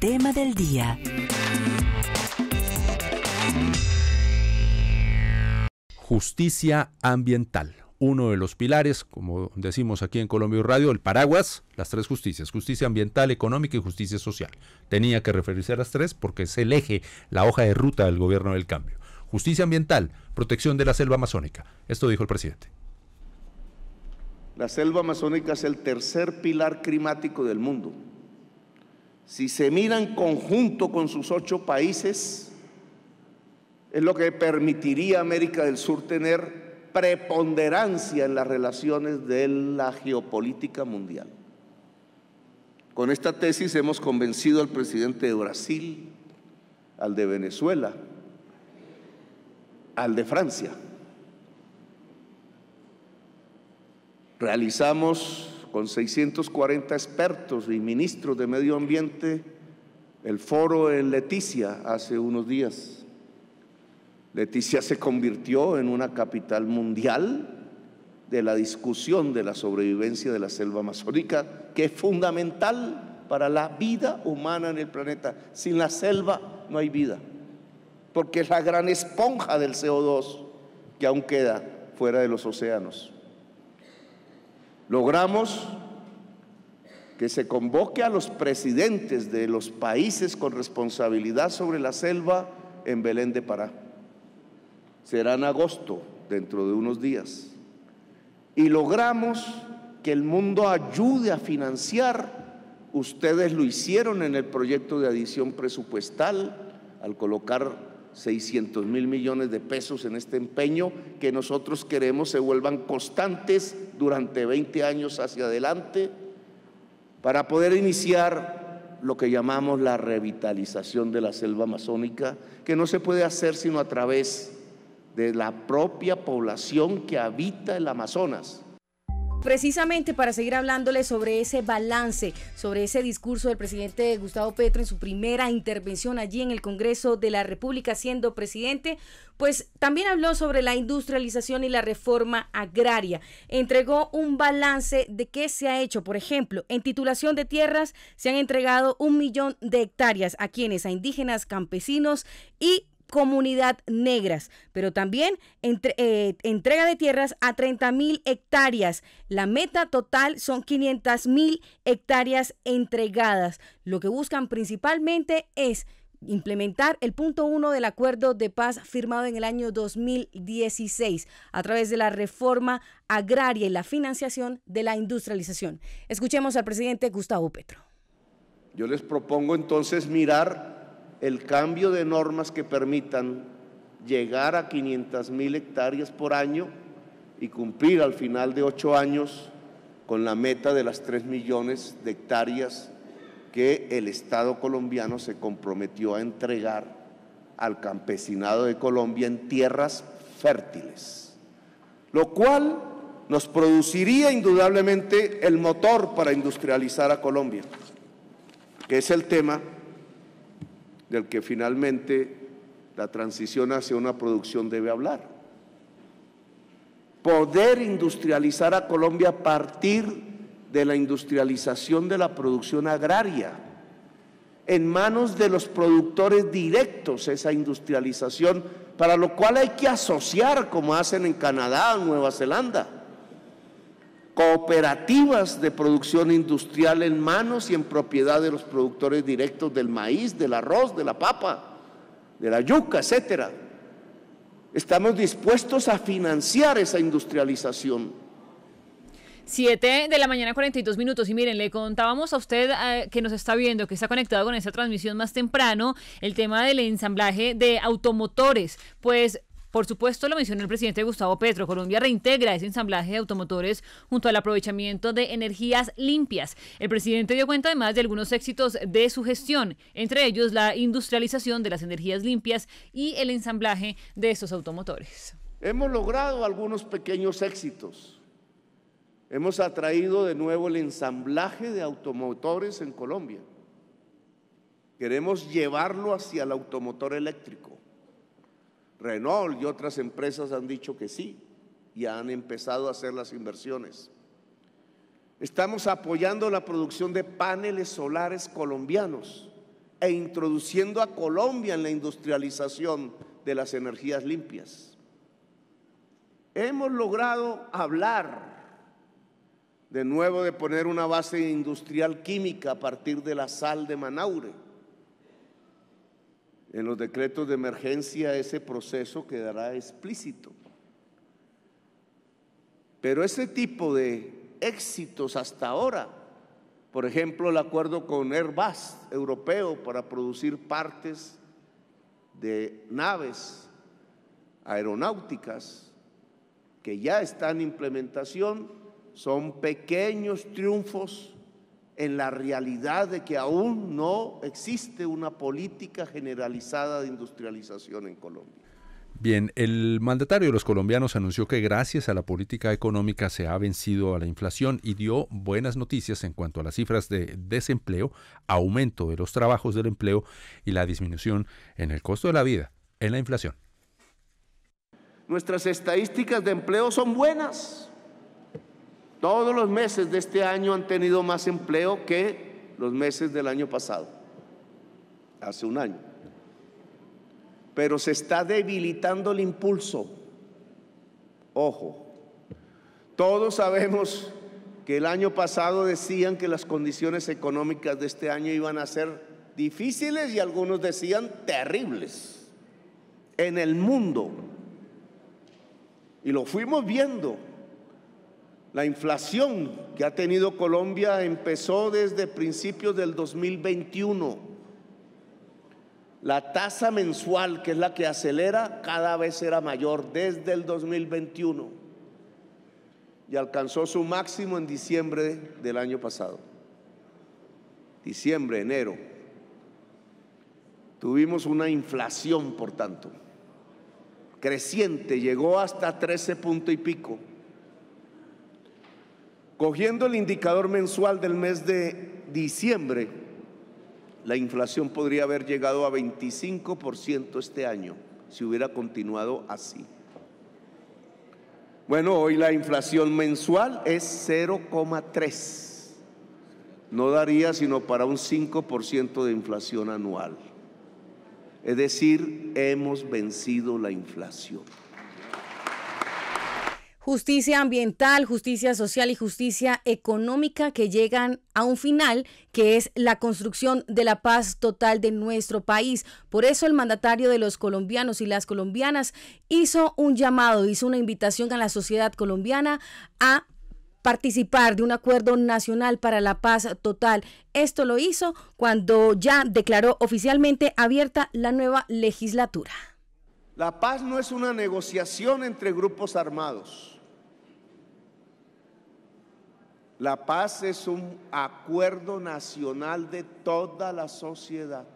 tema del día. Justicia ambiental uno de los pilares, como decimos aquí en Colombia Radio, el paraguas, las tres justicias, justicia ambiental, económica y justicia social. Tenía que referirse a las tres porque es el eje, la hoja de ruta del gobierno del cambio. Justicia ambiental, protección de la selva amazónica. Esto dijo el presidente. La selva amazónica es el tercer pilar climático del mundo si se miran en conjunto con sus ocho países, es lo que permitiría a América del Sur tener preponderancia en las relaciones de la geopolítica mundial. Con esta tesis hemos convencido al presidente de Brasil, al de Venezuela, al de Francia. Realizamos con 640 expertos y ministros de medio ambiente el foro en Leticia hace unos días. Leticia se convirtió en una capital mundial de la discusión de la sobrevivencia de la selva amazónica, que es fundamental para la vida humana en el planeta. Sin la selva no hay vida, porque es la gran esponja del CO2 que aún queda fuera de los océanos logramos que se convoque a los presidentes de los países con responsabilidad sobre la selva en Belén de Pará. Será en agosto, dentro de unos días. Y logramos que el mundo ayude a financiar. Ustedes lo hicieron en el proyecto de adición presupuestal al colocar 600 mil millones de pesos en este empeño que nosotros queremos se vuelvan constantes durante 20 años hacia adelante para poder iniciar lo que llamamos la revitalización de la selva amazónica, que no se puede hacer sino a través de la propia población que habita el Amazonas. Precisamente para seguir hablándole sobre ese balance, sobre ese discurso del presidente Gustavo Petro en su primera intervención allí en el Congreso de la República siendo presidente, pues también habló sobre la industrialización y la reforma agraria. Entregó un balance de qué se ha hecho. Por ejemplo, en titulación de tierras se han entregado un millón de hectáreas a quienes, a indígenas, campesinos y comunidad negras, pero también eh, entrega de tierras a 30 mil hectáreas. La meta total son 500 mil hectáreas entregadas. Lo que buscan principalmente es implementar el punto uno del acuerdo de paz firmado en el año 2016 a través de la reforma agraria y la financiación de la industrialización. Escuchemos al presidente Gustavo Petro. Yo les propongo entonces mirar el cambio de normas que permitan llegar a 500 mil hectáreas por año y cumplir al final de ocho años con la meta de las 3 millones de hectáreas que el Estado colombiano se comprometió a entregar al campesinado de Colombia en tierras fértiles, lo cual nos produciría indudablemente el motor para industrializar a Colombia, que es el tema del que finalmente la transición hacia una producción debe hablar. Poder industrializar a Colombia a partir de la industrialización de la producción agraria. En manos de los productores directos esa industrialización, para lo cual hay que asociar como hacen en Canadá, Nueva Zelanda cooperativas de producción industrial en manos y en propiedad de los productores directos del maíz, del arroz, de la papa, de la yuca, etcétera. Estamos dispuestos a financiar esa industrialización. Siete de la mañana 42 minutos y miren, le contábamos a usted eh, que nos está viendo, que está conectado con esa transmisión más temprano, el tema del ensamblaje de automotores. Pues por supuesto, lo mencionó el presidente Gustavo Petro, Colombia reintegra ese ensamblaje de automotores junto al aprovechamiento de energías limpias. El presidente dio cuenta además de algunos éxitos de su gestión, entre ellos la industrialización de las energías limpias y el ensamblaje de esos automotores. Hemos logrado algunos pequeños éxitos. Hemos atraído de nuevo el ensamblaje de automotores en Colombia. Queremos llevarlo hacia el automotor eléctrico. Renault y otras empresas han dicho que sí y han empezado a hacer las inversiones. Estamos apoyando la producción de paneles solares colombianos e introduciendo a Colombia en la industrialización de las energías limpias. Hemos logrado hablar de nuevo de poner una base industrial química a partir de la sal de Manaure en los decretos de emergencia ese proceso quedará explícito. Pero ese tipo de éxitos hasta ahora, por ejemplo, el acuerdo con Airbus europeo para producir partes de naves aeronáuticas que ya están en implementación, son pequeños triunfos en la realidad de que aún no existe una política generalizada de industrialización en Colombia. Bien, el mandatario de los colombianos anunció que gracias a la política económica se ha vencido a la inflación y dio buenas noticias en cuanto a las cifras de desempleo, aumento de los trabajos del empleo y la disminución en el costo de la vida, en la inflación. Nuestras estadísticas de empleo son buenas. Todos los meses de este año han tenido más empleo que los meses del año pasado, hace un año. Pero se está debilitando el impulso. Ojo, todos sabemos que el año pasado decían que las condiciones económicas de este año iban a ser difíciles y algunos decían terribles en el mundo. Y lo fuimos viendo la inflación que ha tenido Colombia empezó desde principios del 2021. La tasa mensual, que es la que acelera, cada vez era mayor desde el 2021 y alcanzó su máximo en diciembre del año pasado. Diciembre, enero. Tuvimos una inflación, por tanto, creciente, llegó hasta 13 punto y pico Cogiendo el indicador mensual del mes de diciembre, la inflación podría haber llegado a 25% este año si hubiera continuado así. Bueno, hoy la inflación mensual es 0,3. No daría sino para un 5% de inflación anual. Es decir, hemos vencido la inflación justicia ambiental, justicia social y justicia económica que llegan a un final que es la construcción de la paz total de nuestro país. Por eso el mandatario de los colombianos y las colombianas hizo un llamado, hizo una invitación a la sociedad colombiana a participar de un acuerdo nacional para la paz total. Esto lo hizo cuando ya declaró oficialmente abierta la nueva legislatura. La paz no es una negociación entre grupos armados. La paz es un acuerdo nacional de toda la sociedad.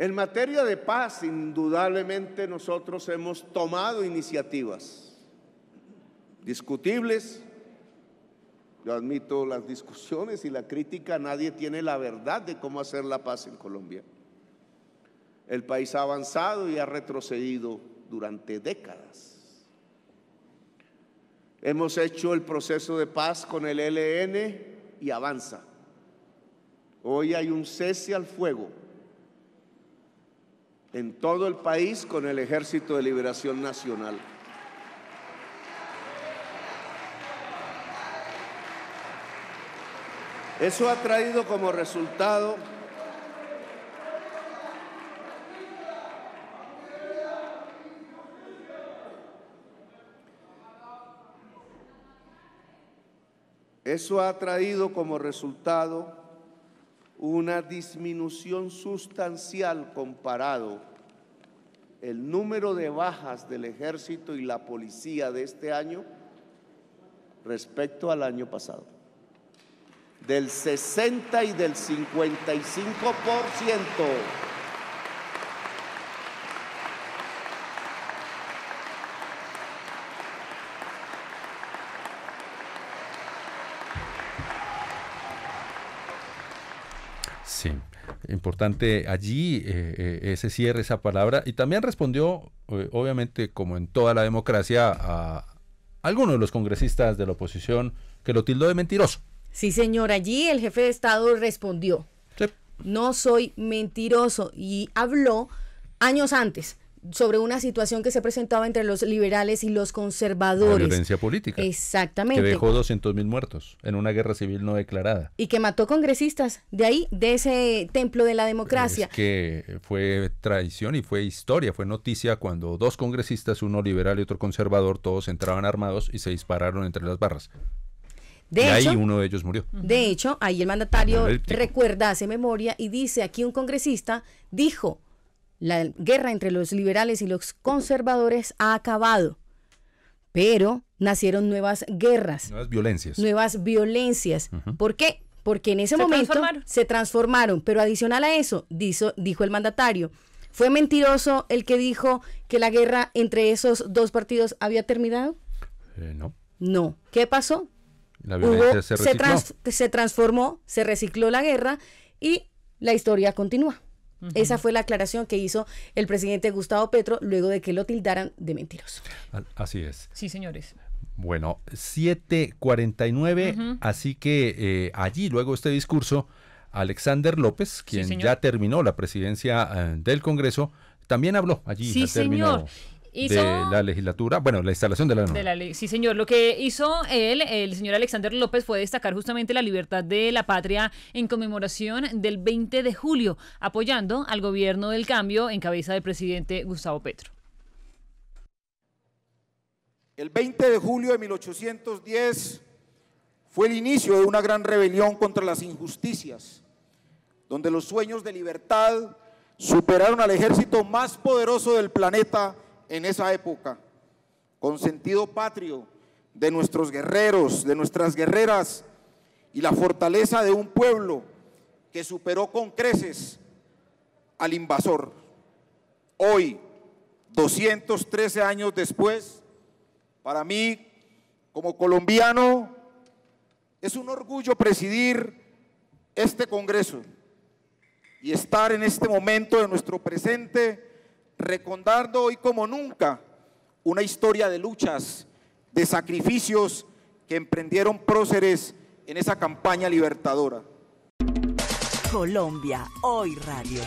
En materia de paz, indudablemente nosotros hemos tomado iniciativas discutibles. Yo admito las discusiones y la crítica, nadie tiene la verdad de cómo hacer la paz en Colombia. El país ha avanzado y ha retrocedido durante décadas. Hemos hecho el proceso de paz con el LN y avanza. Hoy hay un cese al fuego en todo el país con el Ejército de Liberación Nacional. Eso ha traído como resultado Eso ha traído como resultado una disminución sustancial comparado el número de bajas del ejército y la policía de este año respecto al año pasado. Del 60 y del 55%. importante allí eh, eh, ese cierre, esa palabra. Y también respondió, eh, obviamente, como en toda la democracia, a alguno de los congresistas de la oposición que lo tildó de mentiroso. Sí, señor, allí el jefe de Estado respondió. No soy mentiroso y habló años antes sobre una situación que se presentaba entre los liberales y los conservadores. violencia política. Exactamente. Que dejó 200.000 muertos en una guerra civil no declarada. Y que mató congresistas de ahí, de ese templo de la democracia. Es que fue traición y fue historia, fue noticia cuando dos congresistas, uno liberal y otro conservador, todos entraban armados y se dispararon entre las barras. De ahí uno de ellos murió. De hecho, ahí el mandatario recuerda, hace memoria y dice, aquí un congresista dijo, la guerra entre los liberales y los conservadores ha acabado, pero nacieron nuevas guerras. Nuevas violencias. Nuevas violencias. ¿Por qué? Porque en ese momento se transformaron, pero adicional a eso, dijo, dijo el mandatario, ¿Fue mentiroso el que dijo que la guerra entre esos dos partidos había terminado? Eh, no. No. ¿Qué pasó? La violencia se, se transformó, se recicló la guerra y la historia continúa. Esa fue la aclaración que hizo el presidente Gustavo Petro luego de que lo tildaran de mentiroso. Ah, así es. Sí, señores. Bueno, 7.49, así que eh, allí luego este discurso, Alexander López, quien ya terminó la presidencia eh, del Congreso, también habló allí. Sí, señor de la legislatura, bueno, la instalación de la ley, sí, señor. Lo que hizo él, el señor Alexander López, fue destacar justamente la libertad de la patria en conmemoración del 20 de julio, apoyando al gobierno del cambio en cabeza del presidente Gustavo Petro. El 20 de julio de 1810 fue el inicio de una gran rebelión contra las injusticias, donde los sueños de libertad superaron al ejército más poderoso del planeta en esa época, con sentido patrio de nuestros guerreros, de nuestras guerreras y la fortaleza de un pueblo que superó con creces al invasor. Hoy, 213 años después, para mí como colombiano es un orgullo presidir este Congreso y estar en este momento de nuestro presente recordando hoy como nunca una historia de luchas, de sacrificios que emprendieron próceres en esa campaña libertadora. Colombia, hoy radio.